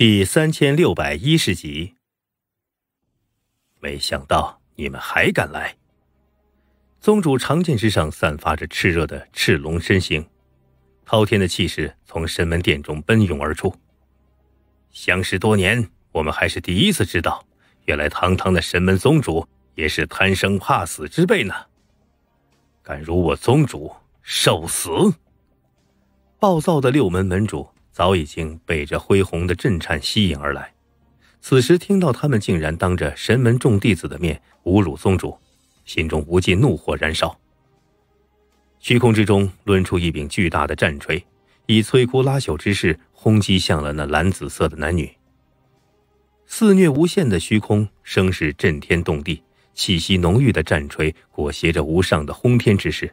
第三千六百一十集，没想到你们还敢来！宗主长剑之上散发着炽热的赤龙身形，滔天的气势从神门殿中奔涌而出。相识多年，我们还是第一次知道，原来堂堂的神门宗主也是贪生怕死之辈呢！敢辱我宗主，受死！暴躁的六门门主。早已经被这恢宏的震颤吸引而来，此时听到他们竟然当着神门众弟子的面侮辱宗主，心中无尽怒火燃烧。虚空之中抡出一柄巨大的战锤，以摧枯拉朽之势轰击向了那蓝紫色的男女。肆虐无限的虚空，声势震天动地，气息浓郁的战锤裹挟着无上的轰天之势，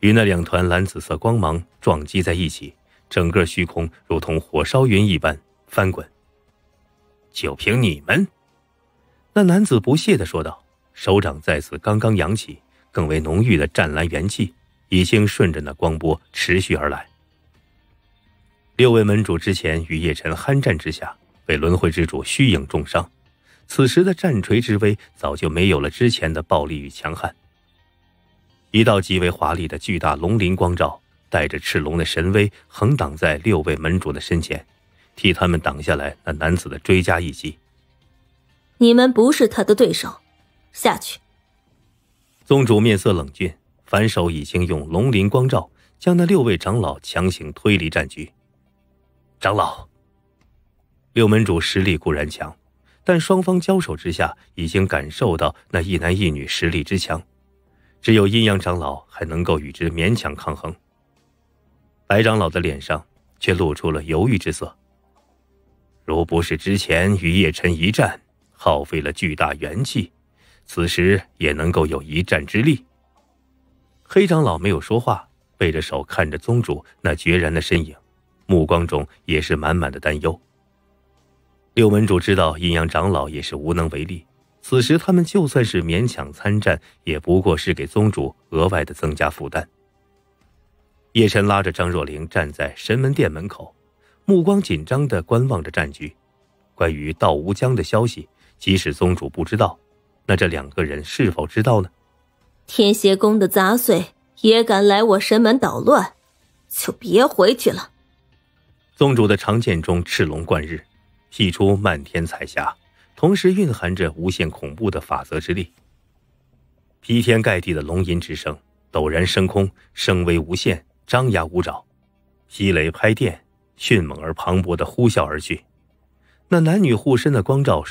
与那两团蓝紫色光芒撞击在一起。整个虚空如同火烧云一般翻滚。就凭你们？那男子不屑的说道，手掌再次刚刚扬起，更为浓郁的湛蓝元气已经顺着那光波持续而来。六位门主之前与叶辰酣战之下，被轮回之主虚影重伤，此时的战锤之威早就没有了之前的暴力与强悍。一道极为华丽的巨大龙鳞光照带着赤龙的神威横挡在六位门主的身前，替他们挡下来那男子的追加一击。你们不是他的对手，下去。宗主面色冷峻，反手已经用龙鳞光照将那六位长老强行推离战局。长老，六门主实力固然强，但双方交手之下已经感受到那一男一女实力之强，只有阴阳长老还能够与之勉强抗衡。白长老的脸上却露出了犹豫之色。如不是之前与叶辰一战耗费了巨大元气，此时也能够有一战之力。黑长老没有说话，背着手看着宗主那决然的身影，目光中也是满满的担忧。六门主知道阴阳长老也是无能为力，此时他们就算是勉强参战，也不过是给宗主额外的增加负担。叶晨拉着张若灵站在神门殿门口，目光紧张地观望着战局。关于道无疆的消息，即使宗主不知道，那这两个人是否知道呢？天邪宫的杂碎也敢来我神门捣乱，就别回去了。宗主的长剑中赤龙贯日，劈出漫天彩霞，同时蕴含着无限恐怖的法则之力。劈天盖地的龙吟之声陡然升空，声威无限。张牙舞爪，劈雷拍电，迅猛而磅礴的呼啸而去。那男女护身的光照。